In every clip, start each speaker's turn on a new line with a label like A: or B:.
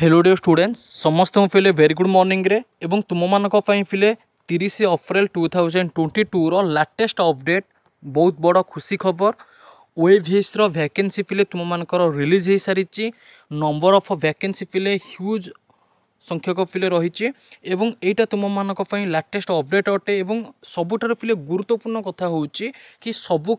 A: hello dear students ସମସ୍ତଙ୍କୁ ଫିଲେ very good ମର୍ଣ୍ଣିଂରେ ଏବଂ ତୁମମାନଙ୍କ ପାଇଁ ଫିଲେ ତିରିଶ ଅପ୍ରେଲ ଟୁ ଥାଉଜେଣ୍ଡ ଟ୍ୱେଣ୍ଟି ଟୁର ଲାଟେଷ୍ଟ ଅପଡ଼େଟ୍ ବହୁତ ବଡ଼ ଖୁସି ଖବର ୱେଭ୍ହିସ୍ର ଭ୍ୟାକେନ୍ସି ଫିଲେ ତୁମମାନଙ୍କର ରିଲିଜ୍ ହୋଇସାରିଛି ନମ୍ବର ଅଫ୍ ଭ୍ୟାକେନ୍ସି ଫିଲେ ହ୍ୟୁଜ୍ ସଂଖ୍ୟକ ଫିଲେ ରହିଛି ଏବଂ ଏଇଟା ତୁମମାନଙ୍କ ପାଇଁ ଲାଟେଷ୍ଟ ଅପଡ଼େଟ୍ ଅଟେ ଏବଂ ସବୁଠାରୁ ପିଲେ ଗୁରୁତ୍ୱପୂର୍ଣ୍ଣ କଥା ହେଉଛି କି ସବୁ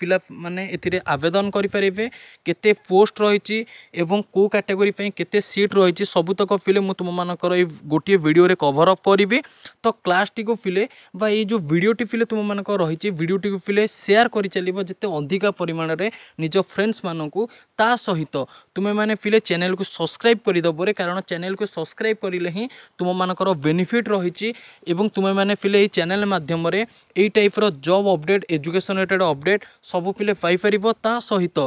A: ପିଲା ମାନେ ଏଥିରେ ଆବେଦନ କରିପାରିବେ କେତେ ପୋଷ୍ଟ ରହିଛି ଏବଂ କେଉଁ କାଟାଗୋରୀ ପାଇଁ କେତେ ସିଟ୍ ରହିଛି ସବୁତକ ଫିଲେ ମୁଁ ତୁମମାନଙ୍କର ଏଇ ଗୋଟିଏ ଭିଡ଼ିଓରେ କଭର୍ ଅପ୍ କରିବି ତ କ୍ଲାସ୍ଟିକୁ ଫିଲେ ବା ଏଇ ଯେଉଁ ଭିଡ଼ିଓଟି ଫିଲେ ତୁମମାନଙ୍କର ରହିଛି ଭିଡ଼ିଓଟିକୁ ଫିଲେ ସେୟାର କରିଚାଲିବ ଯେତେ ଅଧିକା ପରିମାଣରେ ନିଜ ଫ୍ରେଣ୍ଡସ୍ମାନଙ୍କୁ ତା ସହିତ ତୁମେମାନେ ଫିଲେ ଚ୍ୟାନେଲ୍କୁ ସବସ୍କ୍ରାଇବ୍ କରିଦେବରେ କାରଣ ଚ୍ୟାନେଲ୍କୁ सब्सक्राइब करें हिं तुम मानकर बेनिफिट रही तुम्हें मैंने पिले ये मध्यम यही टाइप्र जब अपडेट एजुकेशन रिलेटेड अपडेट सब पिले पाइपर ता सहित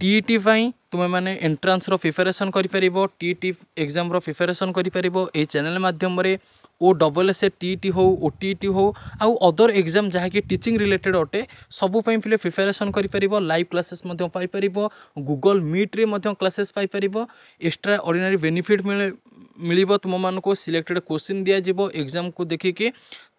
A: टीईटी तुम्हें मैंने एंट्रांस प्रिपेरेसन कर टीईटी एग्जाम प्रिपेरेसन यही चेल मध्यम ଓ double S A T T ହେଉ ଓ ଟି ଟି ହେଉ ଆଉ ଅଦର ଏକ୍ଜାମ୍ ଯାହାକି ଟିଚିଂ ରିଲେଟେଡ଼୍ ଅଟେ ସବୁ ପାଇଁ ପିଲେ ପ୍ରିପାରେସନ୍ କରିପାରିବ ଲାଇଭ୍ କ୍ଲାସେସ୍ ମଧ୍ୟ ପାଇପାରିବ ଗୁଗଲ୍ ମିଟ୍ରେ ମଧ୍ୟ କ୍ଲାସେସ୍ ପାଇପାରିବ ଏକ୍ସଟ୍ରା ଅର୍ଡ଼ିନାରୀ ବେନିଫିଟ୍ ମିଳେ ମିଳିବ ତୁମମାନଙ୍କୁ ସିଲେକ୍ଟେଡ଼୍ କୋଶ୍ଚିନ୍ ଦିଆଯିବ ଏକ୍ଜାମ୍କୁ ଦେଖିକି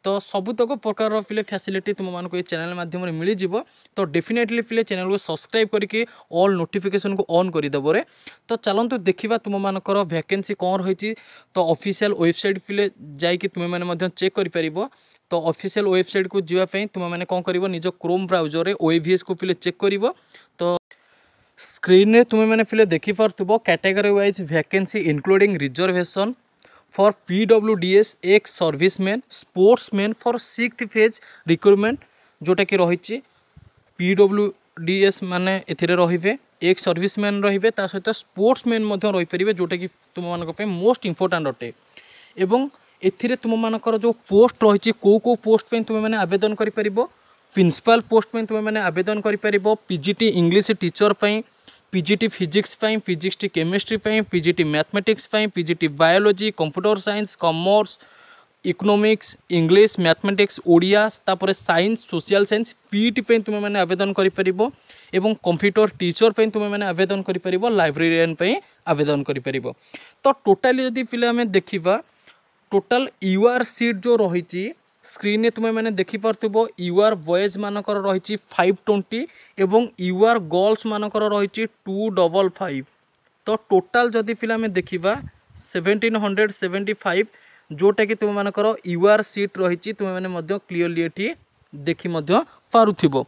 A: ତ ସବୁତକ ପ୍ରକାରର ପିଲେ ଫ୍ୟାସିଲିଟି ତୁମମାନଙ୍କୁ ଏ ଚ୍ୟାନେଲ୍ ମାଧ୍ୟମରେ ମିଳିଯିବ ତ ଡେଫିନେଟଲି ପିଲେ ଚ୍ୟାନେଲ୍କୁ ସବସ୍କ୍ରାଇବ୍ କରିକି ଅଲ୍ ନୋଟିଫିକେସନ୍କୁ ଅନ୍ କରିଦେବରେ ତ ଚାଲନ୍ତୁ ଦେଖିବା ତୁମମାନଙ୍କର ଭ୍ୟାକେନ୍ସି କ'ଣ ରହିଛି ତ ଅଫିସିଆଲ୍ ୱେବସାଇଟ୍ ପିଲେ ଯାଇକି ତୁମେମାନେ ମଧ୍ୟ ଚେକ୍ କରିପାରିବ ତ ଅଫିସିଆଲ୍ ୱେବସାଇଟ୍କୁ ଯିବା ପାଇଁ ତୁମେମାନେ କ'ଣ କରିବ ନିଜ କ୍ରୋମ୍ ବ୍ରାଉଜରରେ ଓଏଭିଏସ୍କୁ ପିଲେ ଚେକ୍ କରିବ ତ ସ୍କ୍ରିନ୍ରେ ତୁମେମାନେ ପିଲେ ଦେଖିପାରୁଥିବ category wise vacancy including reservation for PWDS ex servicemen sportsmen for 6th phase recruitment जोटा कि रही PWDS माने एथिरे रहिबे एक सर्विसमैन रहिबे ता सहित स्पोर्ट्समैन मध्ये रहि परिबे जोटा कि तुम मानक पे मोस्ट इंपोर्टेंट अटे एवं एथिरे तुम मानकर जो पोस्ट रहिछि को को पोस्ट पे तुम माने आवेदन करि परिबो प्रिंसिपल पोस्ट पे तुम माने आवेदन करि परिबो पीजीटी इंग्लिश टीचर पई ପିଜିଟି ଫିଜିକ୍ସ ପାଇଁ ପିଜିଟି କେମିଷ୍ଟ୍ରି ପାଇଁ ପିଜିଟି ମ୍ୟାଥମେଟିକ୍ସ ପାଇଁ PGT biology computer science commerce economics English mathematics Odia ତାପରେ ସାଇନ୍ସ ସୋସିଆଲ ସାଇନ୍ସ ପିଇଟି ପାଇଁ ତୁମେମାନେ ଆବେଦନ କରିପାରିବ ଏବଂ କମ୍ପ୍ୟୁଟର ଟିଚର ପାଇଁ ତୁମେମାନେ ଆବେଦନ କରିପାରିବ ଲାଇବ୍ରେରିଆନ୍ ପାଇଁ ଆବେଦନ କରିପାରିବ ତ ଟୋଟାଲି ଯଦି ପିଲା ଆମେ ଦେଖିବା ଟୋଟାଲ ୟୁ ଆର୍ ସିଟ୍ ଯେଉଁ ରହିଛି ସ୍କ୍ରିନ୍ରେ ତୁମେମାନେ ଦେଖିପାରୁଥିବ ୟୁଆର୍ ବଏଜ୍ମାନଙ୍କର ରହିଛି ଫାଇଭ୍ ଟ୍ୱେଣ୍ଟି ଏବଂ ୟୁଆର୍ ଗର୍ଲସ୍ମାନଙ୍କର ରହିଛି ଟୁ ଡବଲ୍ ଫାଇଭ୍ ତ ଟୋଟାଲ୍ ଯଦି ପିଲା ଆମେ ଦେଖିବା ସେଭେଣ୍ଟିନ୍ ହଣ୍ଡ୍ରେଡ଼ ସେଭେଣ୍ଟି ଫାଇଭ୍ ଯେଉଁଟାକି ତୁମମାନଙ୍କର ୟୁଆର୍ ସିଟ୍ ରହିଛି ତୁମେମାନେ ମଧ୍ୟ କ୍ଲିଅରଲି ଏଠି ଦେଖି ମଧ୍ୟ ପାରୁଥିବ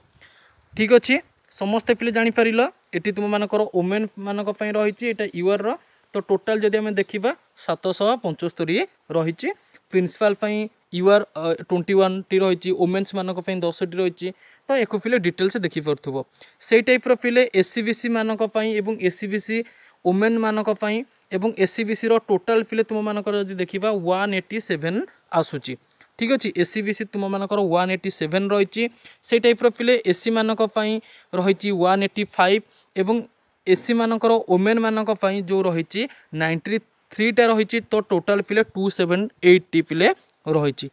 A: ଠିକ୍ ଅଛି ସମସ୍ତେ ପିଲା ଜାଣିପାରିଲ ଏଠି ତୁମମାନଙ୍କର ଓମେନ୍ମାନଙ୍କ ପାଇଁ ରହିଛି ଏଇଟା ୟୁଆର୍ର ତ ଟୋଟାଲ୍ ଯଦି ଆମେ ଦେଖିବା ସାତଶହ ପଞ୍ଚସ୍ତରୀ ରହିଛି ପ୍ରିନ୍ସିପାଲ୍ ପାଇଁ ୟୁଆର୍ ଟ୍ୱେଣ୍ଟି ୱାନ୍ଟି ରହିଛି ଓମେନ୍ସ ମାନଙ୍କ ପାଇଁ ଦଶଟି ରହିଛି ତ ୟାକୁ ପିଲେ ଡିଟେଲ୍ସ ଦେଖିପାରୁଥିବ ସେଇ ଟାଇପ୍ର ପିଲେ ଏସ୍ ସି ବି ସି ମାନଙ୍କ ପାଇଁ ଏବଂ S C B C women ମାନଙ୍କ ପାଇଁ ଏବଂ ଏସ୍ ସି ବି ସିର ଟୋଟାଲ୍ ପିଲେ ତୁମମାନଙ୍କର ଯଦି ଦେଖିବା ୱାନ୍ ଏଇଟି ସେଭେନ୍ ଆସୁଛି ঠিক আছে এসি বিসি তোমার ওয়ান এইটি সেভেন রয়েছে সেই টাইপর পিলে এসি মানক রয়েছে ওয়ান এইটি ফাইভ এবং এসি মানকর ওমেন মানক যে রয়েছে নাইনটি থ্রিটা রয়েছে তো টোটাল পিলে টু সেভেন এইটটি পিলে ରହିଛି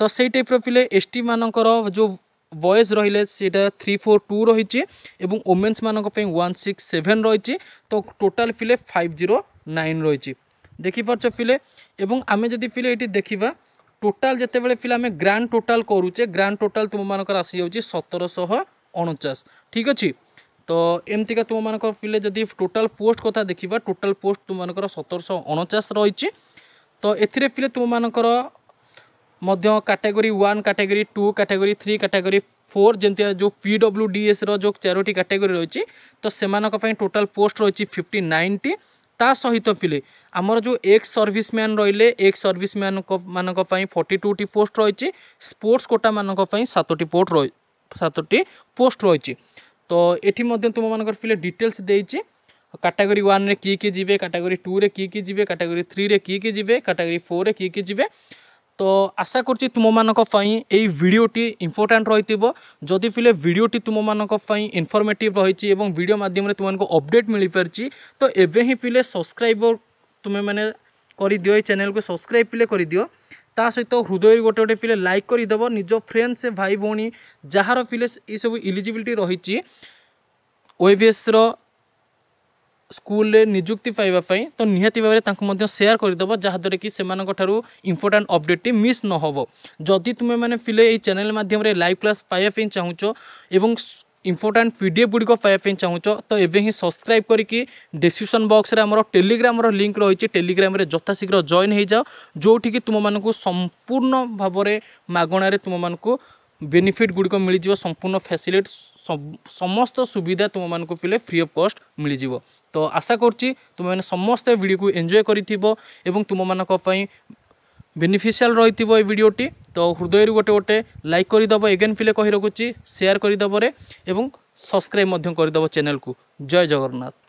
A: ତ ସେଇ ଟାଇପ୍ର ପିଲେ ଏସ୍ ଟି ମାନଙ୍କର ଯେଉଁ বয়েজ রহলে সেটা থ্রি ফোর টু রয়েছে এবং ওমেন্স মানক ওয়ান সিক্স সেভেন রয়েছে তো টোটাল ফিলে ফাইভ জিরো নাইন রয়েছে দেখিপারছ ফিলে এবং আমি যদি ফিলে এটি দেখিবা টোটাল যেতবে ফিলে আমি গ্রান্ড টোটাল করুছে গ্রান্ড টোটাল তোমার আসি যাচ্ছে সতেরশহ অণচাশ ঠিক আছে তো এমতিকা তোমার ফিলে যদি টোটাল পোস্ট কথা দেখিবা টোটাল পোস্ট তোমার সতেরশহ অণচাশ রয়েছে তো এতে ফিলে তোমার ମଧ୍ୟ category one category two category three category four ଯେମିତି ଯେଉଁ ପି ଡବ୍ଲ୍ୟୁ ଡି ଏସ୍ର ଯେଉଁ ଚାରୋଟି କାଟାଗୋରୀ ରହିଛି ତ ସେମାନଙ୍କ ପାଇଁ ଟୋଟାଲ୍ ପୋଷ୍ଟ ରହିଛି ଫିଫ୍ଟି ନାଇନ୍ଟି ତା ସହିତ ପିଲେ ଆମର ଯେଉଁ ଏକ୍ସ ସର୍ଭିସମ୍ୟାନ୍ ରହିଲେ ଏକ୍ସ ସର୍ଭିସମ୍ୟାନ୍ଙ୍କ ମାନଙ୍କ ପାଇଁ ଫର୍ଟି ଟୁଟି ପୋଷ୍ଟ ରହିଛି ସ୍ପୋର୍ଟସ୍ କୋଟାମାନଙ୍କ ପାଇଁ ସାତଟି ପୋଷ୍ଟ ରହି ସାତଟି ପୋଷ୍ଟ ରହିଛି ତ ଏଠି ମଧ୍ୟ ତୁମମାନଙ୍କର ପିଲେ ଡିଟେଲ୍ସ ଦେଇଛି କାଟାଗୋରୀ ୱାନ୍ରେ କିଏ କିଏ ଯିବେ କାଟାଗୋରୀ ଟୁରେ କିଏ କିଏ ଯିବେ କାଟାଗୋରୀ ଥ୍ରୀରେ କିଏ କିଏ ଯିବେ କାଟାଗୋରୀ ଫୋର୍ରେ କିଏ କିଏ ଯିବେ তো আশা করছি তুমମାନଙ୍କ ପାଇଁ এই ভিডিওটি ইম্পর্টাণ্ট ରହିଥିବ ଯଦି ପିଲେ ଭିଡ଼ିଓଟି ତୁମମାନଙ୍କ ପାଇଁ ଇନଫର୍ମେଟିଭ୍ ରହିଛି ଏବଂ ଭିଡ଼ିଓ ମାଧ୍ୟମରେ ତୁମମାନଙ୍କୁ ଅପଡ଼େଟ୍ ମିଳିପାରିଛି ତ ଏବେ ହିଁ ପିଲେ ସବସ୍କ୍ରାଇବର୍ ତୁମେମାନେ କରିଦିଅ ଏଇ ଚ୍ୟାନେଲ୍କୁ ସବସ୍କ୍ରାଇବ୍ ପିଲେ କରିଦିଅ ତା ସହିତ ହୃଦୟରୁ ଗୋଟେ ଗୋଟେ ପିଲେ ଲାଇକ୍ କରିଦେବ ନିଜ ଫ୍ରେଣ୍ଡସ୍ ଭାଇ ଭଉଣୀ ଯାହାର ପିଲେ ଏସବୁ ଇଲିଜିବିଲିଟି ରହିଛି ଓଏଭିଏସ୍ର ସ୍କୁଲରେ ନିଯୁକ୍ତି ପାଇବା ପାଇଁ ତ ନିହାତି ଭାବରେ ତାଙ୍କୁ ମଧ୍ୟ ସେୟାର କରିଦେବ ଯାହାଦ୍ୱାରା କି ସେମାନଙ୍କ ଠାରୁ ଇମ୍ପୋର୍ଟାଣ୍ଟ ଅପଡ଼େଟ୍ଟି ମିସ୍ ନ ହେବ ଯଦି ତୁମେମାନେ ପିଲେ ଏହି ଚ୍ୟାନେଲ୍ ମାଧ୍ୟମରେ ଲାଇଭ୍ କ୍ଲାସ୍ ପାଇବା ପାଇଁ ଚାହୁଁଛ ଏବଂ ଇମ୍ପୋର୍ଟାଣ୍ଟ ପି ଡି ଏଫ୍ ଗୁଡ଼ିକ ପାଇବା ପାଇଁ ଚାହୁଁଛ ତ ଏବେ ହିଁ ସବସ୍କ୍ରାଇବ୍ କରିକି ଡେସ୍କ୍ରିପସନ୍ ବକ୍ସରେ ଆମର ଟେଲିଗ୍ରାମର ଲିଙ୍କ୍ ରହିଛି ଟେଲିଗ୍ରାମରେ ଯଥାଶୀଘ୍ର ଜଏନ୍ ହୋଇଯାଅ ଯେଉଁଠିକି ତୁମମାନଙ୍କୁ ସମ୍ପୂର୍ଣ୍ଣ ଭାବରେ ମାଗଣାରେ ତୁମମାନଙ୍କୁ ବେନିଫିଟ୍ ଗୁଡ଼ିକ ମିଳିଯିବ ସମ୍ପୂର୍ଣ୍ଣ ଫ୍ୟାସିଲିଟି ସମସ୍ତ ସୁବିଧା ତୁମମାନଙ୍କୁ ପିଲେ ଫ୍ରି ଅଫ୍ କଷ୍ଟ ମିଳିଯିବ তো আশা করছি ତୁମେମାନେ ସମସ୍ତେ ଭିଡ଼ିଓକୁ ଏନ୍ଜୟ କରିଥିବ ଏବଂ ତୁମମାନଙ୍କ ପାଇଁ ବେନିଫିସିଆଲ୍ ରହିଥିବ ଏ ଭିଡ଼ିଓଟି ତ ହୃଦୟରୁ ଗୋଟେ ଗୋଟେ ଲାଇକ୍ କରିଦେବ ଏଗେନ୍ ଫିଲେ କହି ରଖୁଛି ସେୟାର କରିଦେବରେ ଏବଂ ସବସ୍କ୍ରାଇବ୍ ମଧ୍ୟ କରିଦେବ ଚ୍ୟାନେଲ୍କୁ ଜୟ ଜଗନ୍ନାଥ